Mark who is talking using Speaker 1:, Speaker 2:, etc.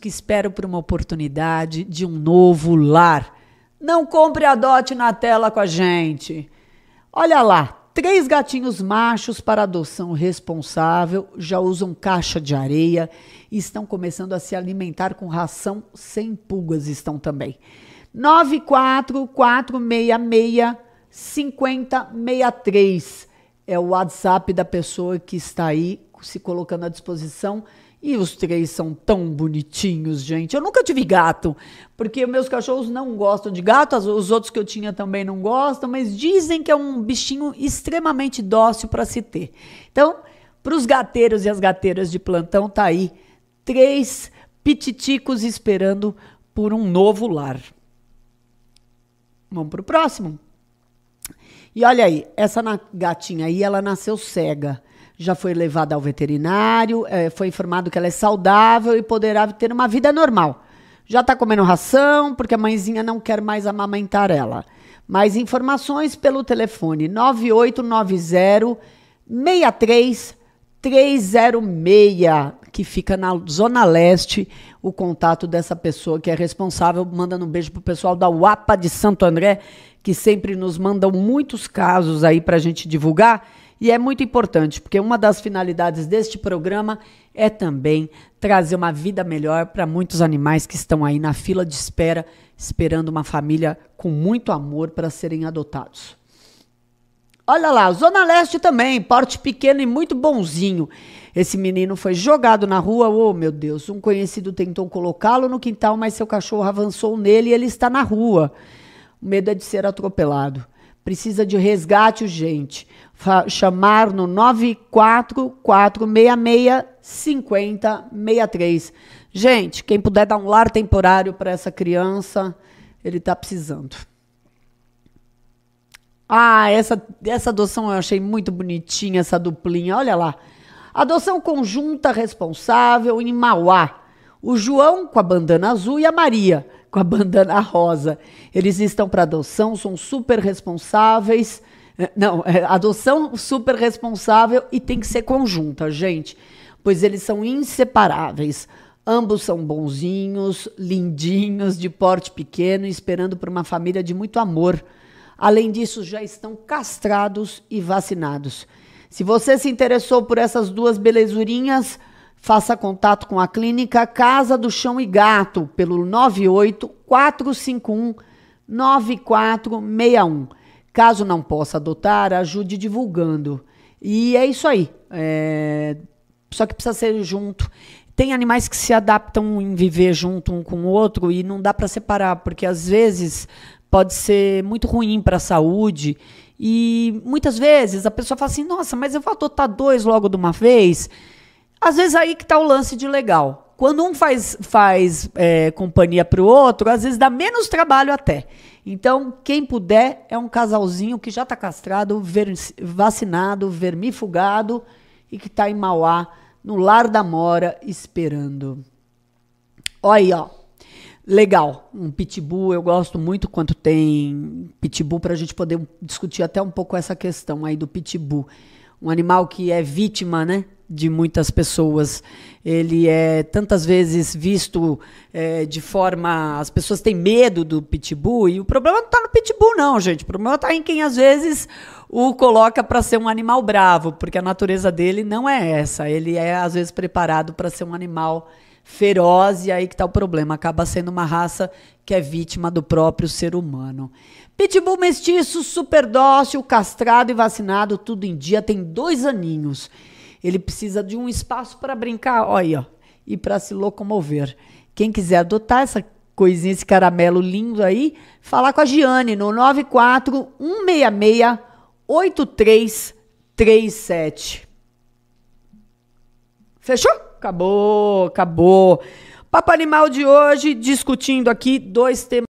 Speaker 1: que espero por uma oportunidade de um novo lar. Não compre a dote na tela com a gente. Olha lá, três gatinhos machos para adoção responsável já usam caixa de areia e estão começando a se alimentar com ração sem pulgas estão também. 94466 5063 é o WhatsApp da pessoa que está aí se colocando à disposição e os três são tão bonitinhos, gente. Eu nunca tive gato, porque meus cachorros não gostam de gato, os outros que eu tinha também não gostam, mas dizem que é um bichinho extremamente dócil para se ter. Então, para os gateiros e as gateiras de plantão, tá aí três pititicos esperando por um novo lar. Vamos para o próximo. E olha aí, essa gatinha aí, ela nasceu cega já foi levada ao veterinário, é, foi informado que ela é saudável e poderá ter uma vida normal. Já está comendo ração, porque a mãezinha não quer mais amamentar ela. Mais informações pelo telefone 9890 63306 que fica na Zona Leste, o contato dessa pessoa que é responsável, mandando um beijo pro pessoal da UAPA de Santo André, que sempre nos mandam muitos casos aí para a gente divulgar. E é muito importante, porque uma das finalidades deste programa é também trazer uma vida melhor para muitos animais que estão aí na fila de espera, esperando uma família com muito amor para serem adotados. Olha lá, Zona Leste também, porte pequeno e muito bonzinho. Esse menino foi jogado na rua, oh meu Deus, um conhecido tentou colocá-lo no quintal, mas seu cachorro avançou nele e ele está na rua. O medo é de ser atropelado. Precisa de resgate urgente. Fa chamar no 944665063. Gente, quem puder dar um lar temporário para essa criança, ele está precisando. Ah, essa, essa adoção eu achei muito bonitinha, essa duplinha. Olha lá. Adoção conjunta responsável em Mauá. O João com a bandana azul e a Maria com a bandana rosa. Eles estão para adoção, são super responsáveis. É, não, é, adoção super responsável e tem que ser conjunta, gente, pois eles são inseparáveis. Ambos são bonzinhos, lindinhos, de porte pequeno, esperando por uma família de muito amor. Além disso, já estão castrados e vacinados. Se você se interessou por essas duas belezurinhas, Faça contato com a clínica Casa do Chão e Gato pelo 984519461. 9461. Caso não possa adotar, ajude divulgando. E é isso aí. É... Só que precisa ser junto. Tem animais que se adaptam em viver junto um com o outro e não dá para separar, porque às vezes pode ser muito ruim para a saúde. E muitas vezes a pessoa fala assim: nossa, mas eu vou adotar dois logo de uma vez. Às vezes aí que tá o lance de legal. Quando um faz, faz é, companhia para o outro, às vezes dá menos trabalho até. Então, quem puder, é um casalzinho que já está castrado, ver, vacinado, vermifugado e que está em Mauá, no Lar da Mora, esperando. Olha aí, ó. Legal, um pitbull, eu gosto muito quanto tem pitbull para a gente poder discutir até um pouco essa questão aí do pitbull um animal que é vítima, né? De muitas pessoas. Ele é tantas vezes visto é, de forma. As pessoas têm medo do pitbull, e o problema não está no pitbull, não, gente. O problema está em quem, às vezes, o coloca para ser um animal bravo, porque a natureza dele não é essa. Ele é, às vezes, preparado para ser um animal bravo feroz, e aí que tá o problema. Acaba sendo uma raça que é vítima do próprio ser humano. Pitbull mestiço, super dócil, castrado e vacinado, tudo em dia, tem dois aninhos. Ele precisa de um espaço para brincar, olha, e para se locomover. Quem quiser adotar essa coisinha, esse caramelo lindo aí, falar com a Giane no 94166 8337. Fechou? Acabou, acabou. Papo Animal de hoje, discutindo aqui dois temas.